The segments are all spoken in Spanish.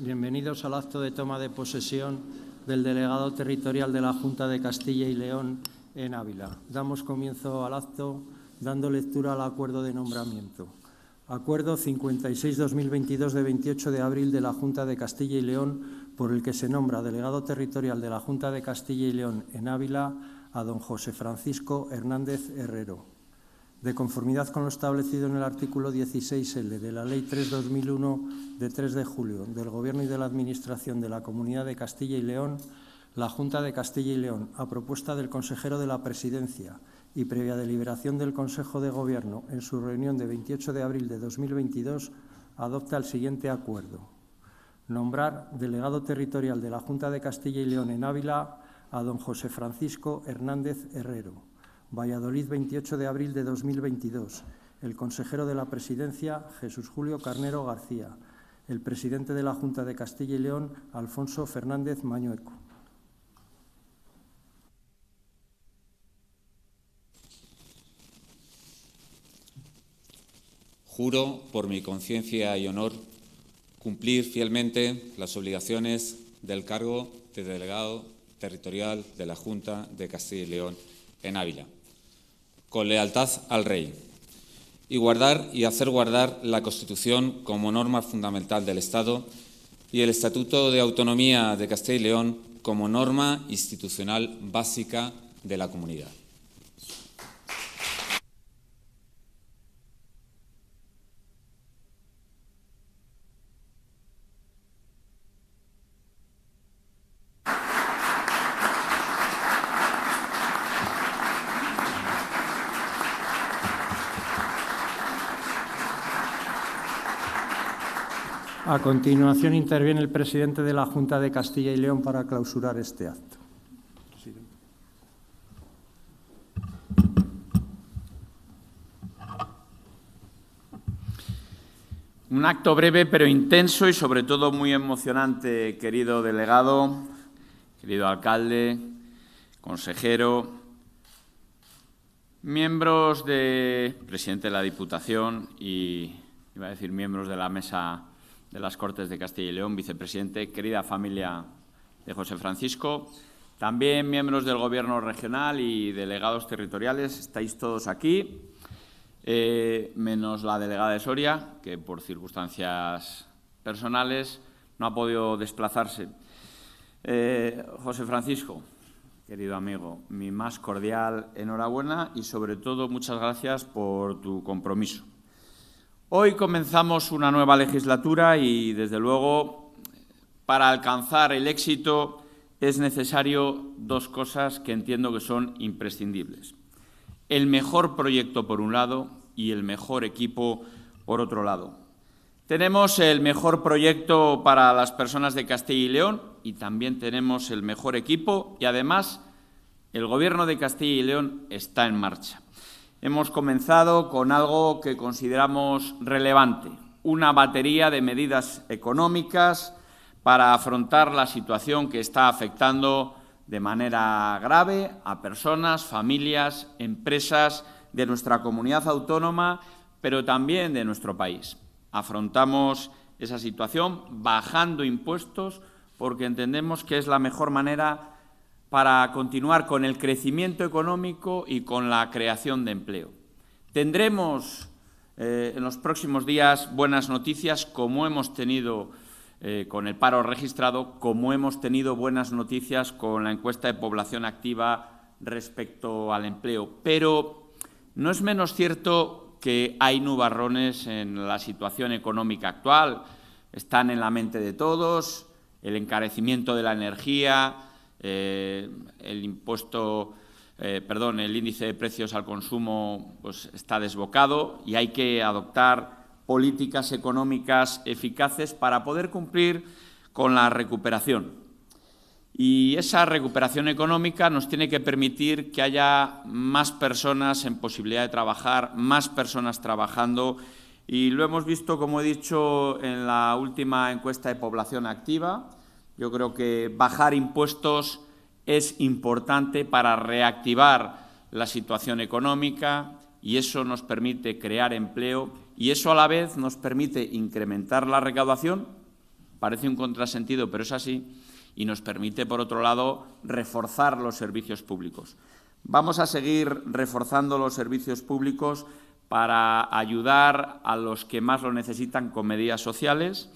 Bienvenidos al acto de toma de posesión del delegado territorial de la Junta de Castilla y León en Ávila. Damos comienzo al acto dando lectura al acuerdo de nombramiento. Acuerdo 56-2022 de 28 de abril de la Junta de Castilla y León, por el que se nombra delegado territorial de la Junta de Castilla y León en Ávila a don José Francisco Hernández Herrero de conformidad con lo establecido en el artículo 16L de la Ley 3-2001 de 3 de julio del Gobierno y de la Administración de la Comunidad de Castilla y León, la Junta de Castilla y León, a propuesta del consejero de la Presidencia y previa deliberación del Consejo de Gobierno en su reunión de 28 de abril de 2022, adopta el siguiente acuerdo. Nombrar delegado territorial de la Junta de Castilla y León en Ávila a don José Francisco Hernández Herrero Valladolid, 28 de abril de 2022. El consejero de la Presidencia, Jesús Julio Carnero García. El presidente de la Junta de Castilla y León, Alfonso Fernández Mañueco. Juro, por mi conciencia y honor, cumplir fielmente las obligaciones del cargo de delegado territorial de la Junta de Castilla y León en Ávila con lealtad al rey y guardar y hacer guardar la Constitución como norma fundamental del Estado y el Estatuto de Autonomía de Castilla y León como norma institucional básica de la comunidad. A continuación interviene el presidente de la Junta de Castilla y León para clausurar este acto. Un acto breve pero intenso y sobre todo muy emocionante, querido delegado, querido alcalde, consejero, miembros de presidente de la Diputación y iba a decir miembros de la mesa de las Cortes de Castilla y León, vicepresidente, querida familia de José Francisco, también miembros del Gobierno regional y delegados territoriales, estáis todos aquí, eh, menos la delegada de Soria, que por circunstancias personales no ha podido desplazarse. Eh, José Francisco, querido amigo, mi más cordial enhorabuena y sobre todo muchas gracias por tu compromiso. Hoy comenzamos una nueva legislatura y, desde luego, para alcanzar el éxito es necesario dos cosas que entiendo que son imprescindibles. El mejor proyecto, por un lado, y el mejor equipo, por otro lado. Tenemos el mejor proyecto para las personas de Castilla y León y también tenemos el mejor equipo y, además, el Gobierno de Castilla y León está en marcha hemos comenzado con algo que consideramos relevante, una batería de medidas económicas para afrontar la situación que está afectando de manera grave a personas, familias, empresas de nuestra comunidad autónoma, pero también de nuestro país. Afrontamos esa situación bajando impuestos porque entendemos que es la mejor manera para continuar con el crecimiento económico y con la creación de empleo. Tendremos eh, en los próximos días buenas noticias, como hemos tenido eh, con el paro registrado, como hemos tenido buenas noticias con la encuesta de población activa respecto al empleo. Pero no es menos cierto que hay nubarrones en la situación económica actual, están en la mente de todos, el encarecimiento de la energía, eh, el impuesto, eh, perdón, el índice de precios al consumo pues, está desbocado y hay que adoptar políticas económicas eficaces para poder cumplir con la recuperación. Y esa recuperación económica nos tiene que permitir que haya más personas en posibilidad de trabajar, más personas trabajando. Y lo hemos visto, como he dicho, en la última encuesta de población activa, yo creo que bajar impuestos es importante para reactivar la situación económica y eso nos permite crear empleo y eso a la vez nos permite incrementar la recaudación. Parece un contrasentido, pero es así. Y nos permite, por otro lado, reforzar los servicios públicos. Vamos a seguir reforzando los servicios públicos para ayudar a los que más lo necesitan con medidas sociales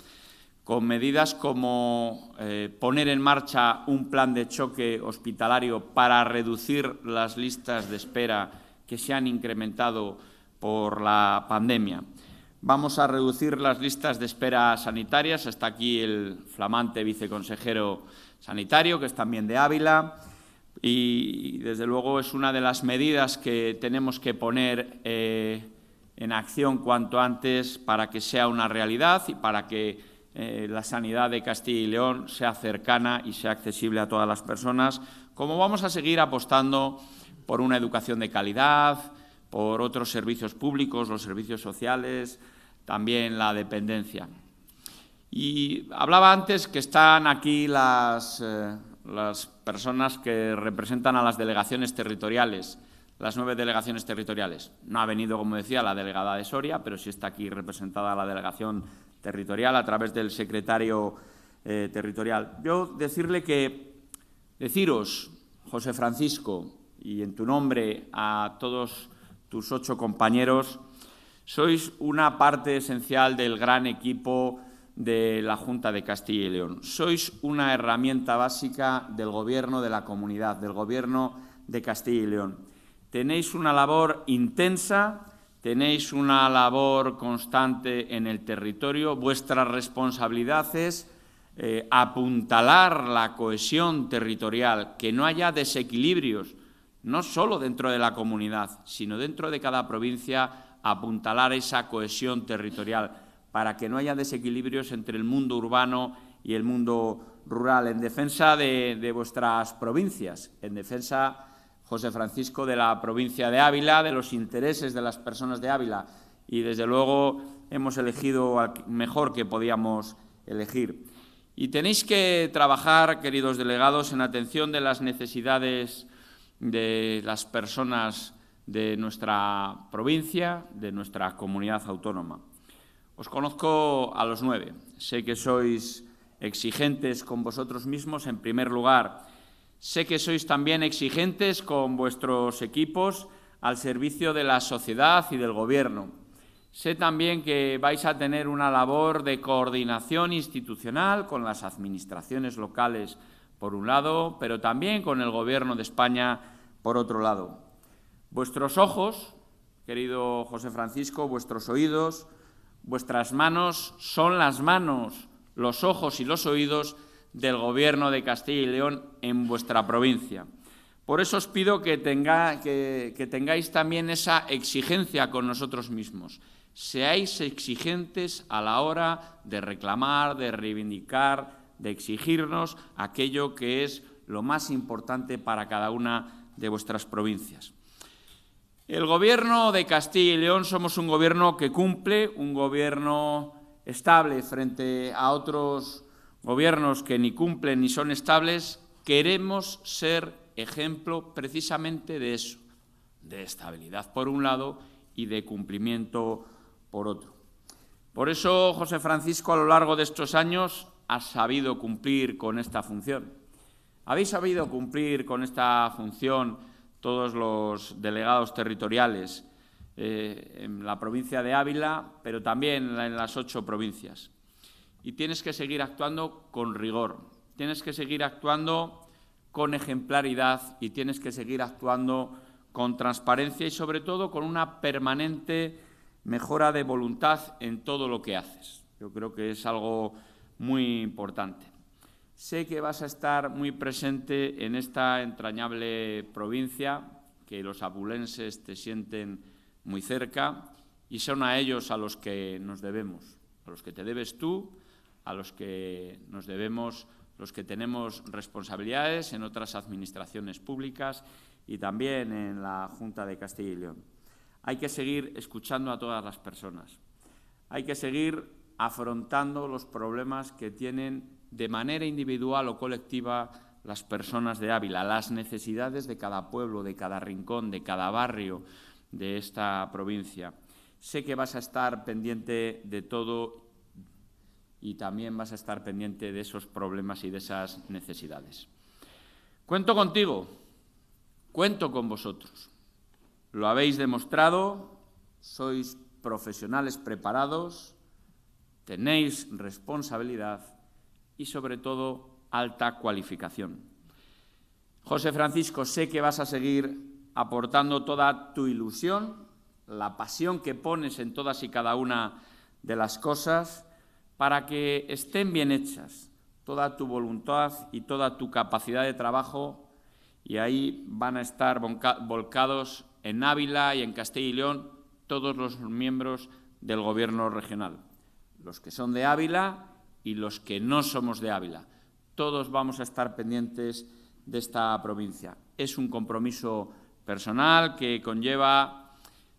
con medidas como eh, poner en marcha un plan de choque hospitalario para reducir las listas de espera que se han incrementado por la pandemia. Vamos a reducir las listas de espera sanitarias. Está aquí el flamante viceconsejero sanitario, que es también de Ávila. Y, desde luego, es una de las medidas que tenemos que poner eh, en acción cuanto antes para que sea una realidad y para que eh, la sanidad de Castilla y León sea cercana y sea accesible a todas las personas, como vamos a seguir apostando por una educación de calidad, por otros servicios públicos, los servicios sociales, también la dependencia. Y hablaba antes que están aquí las, eh, las personas que representan a las delegaciones territoriales, las nueve delegaciones territoriales. No ha venido, como decía, la delegada de Soria, pero sí está aquí representada la delegación territorial a través del secretario eh, territorial. Yo decirle que, deciros, José Francisco, y en tu nombre a todos tus ocho compañeros, sois una parte esencial del gran equipo de la Junta de Castilla y León. Sois una herramienta básica del Gobierno de la comunidad, del Gobierno de Castilla y León. Tenéis una labor intensa tenéis una labor constante en el territorio, vuestra responsabilidad es eh, apuntalar la cohesión territorial, que no haya desequilibrios, no solo dentro de la comunidad, sino dentro de cada provincia, apuntalar esa cohesión territorial para que no haya desequilibrios entre el mundo urbano y el mundo rural, en defensa de, de vuestras provincias, en defensa José Francisco de la provincia de Ávila, de los intereses de las personas de Ávila. Y desde luego hemos elegido al mejor que podíamos elegir. Y tenéis que trabajar, queridos delegados, en atención de las necesidades de las personas de nuestra provincia, de nuestra comunidad autónoma. Os conozco a los nueve. Sé que sois exigentes con vosotros mismos, en primer lugar, Sé que sois también exigentes con vuestros equipos al servicio de la sociedad y del Gobierno. Sé también que vais a tener una labor de coordinación institucional con las administraciones locales, por un lado, pero también con el Gobierno de España, por otro lado. Vuestros ojos, querido José Francisco, vuestros oídos, vuestras manos son las manos, los ojos y los oídos del Gobierno de Castilla y León en vuestra provincia. Por eso os pido que, que, tengáis también esa exigencia con nosotros mismos. Seáis exigentes a la hora de reclamar, de reivindicar, de exigirnos aquello que es lo más importante para cada una de vuestras provincias. El Gobierno de Castilla y León somos un Gobierno que cumple, un Gobierno estable frente a otros gobiernos que ni cumplen ni son estables, queremos ser ejemplo precisamente de eso, de estabilidad por un lado y de cumplimiento por otro. Por eso José Francisco a lo largo de estos años ha sabido cumplir con esta función. Habéis sabido cumplir con esta función todos los delegados territoriales eh, en la provincia de Ávila, pero también en las ocho provincias y tienes que seguir actuando con rigor, tienes que seguir actuando con ejemplaridad y tienes que seguir actuando con transparencia y sobre todo con una permanente mejora de voluntad en todo lo que haces. Yo creo que es algo muy importante. Sé que vas a estar muy presente en esta entrañable provincia, que los abulenses te sienten muy cerca y son a ellos a los que nos debemos, a los que te debes tú a los que nos debemos los que tenemos responsabilidades en otras administraciones públicas y también en la Junta de Castilla y León. Hay que seguir escuchando a todas las personas. Hay que seguir afrontando los problemas que tienen de manera individual o colectiva las personas de Ávila, las necesidades de cada pueblo, de cada rincón, de cada barrio de esta provincia. Sé que vas a estar pendiente de todo y también vas a estar pendiente de esos problemas y de esas necesidades. Cuento contigo, cuento con vosotros. Lo habéis demostrado, sois profesionales preparados, tenéis responsabilidad y sobre todo alta cualificación. José Francisco, sé que vas a seguir aportando toda tu ilusión, la pasión que pones en todas y cada una de las cosas para que estén bien hechas toda tu voluntad y toda tu capacidad de trabajo, y ahí van a estar volcados en Ávila y en Castilla y León todos los miembros del Gobierno regional, los que son de Ávila y los que no somos de Ávila. Todos vamos a estar pendientes de esta provincia. Es un compromiso personal que conlleva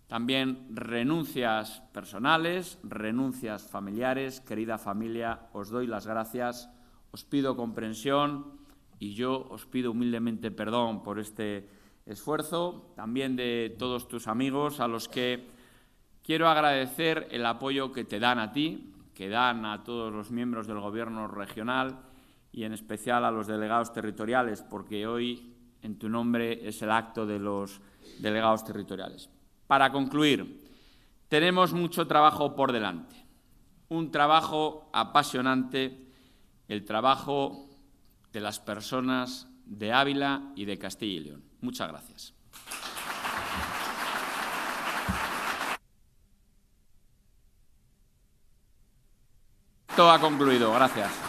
también renuncias personales, renuncias familiares. Querida familia, os doy las gracias, os pido comprensión y yo os pido humildemente perdón por este esfuerzo. También de todos tus amigos a los que quiero agradecer el apoyo que te dan a ti, que dan a todos los miembros del Gobierno regional y en especial a los delegados territoriales, porque hoy en tu nombre es el acto de los delegados territoriales. Para concluir, tenemos mucho trabajo por delante, un trabajo apasionante, el trabajo de las personas de Ávila y de Castilla y León. Muchas gracias. Todo ha concluido. Gracias.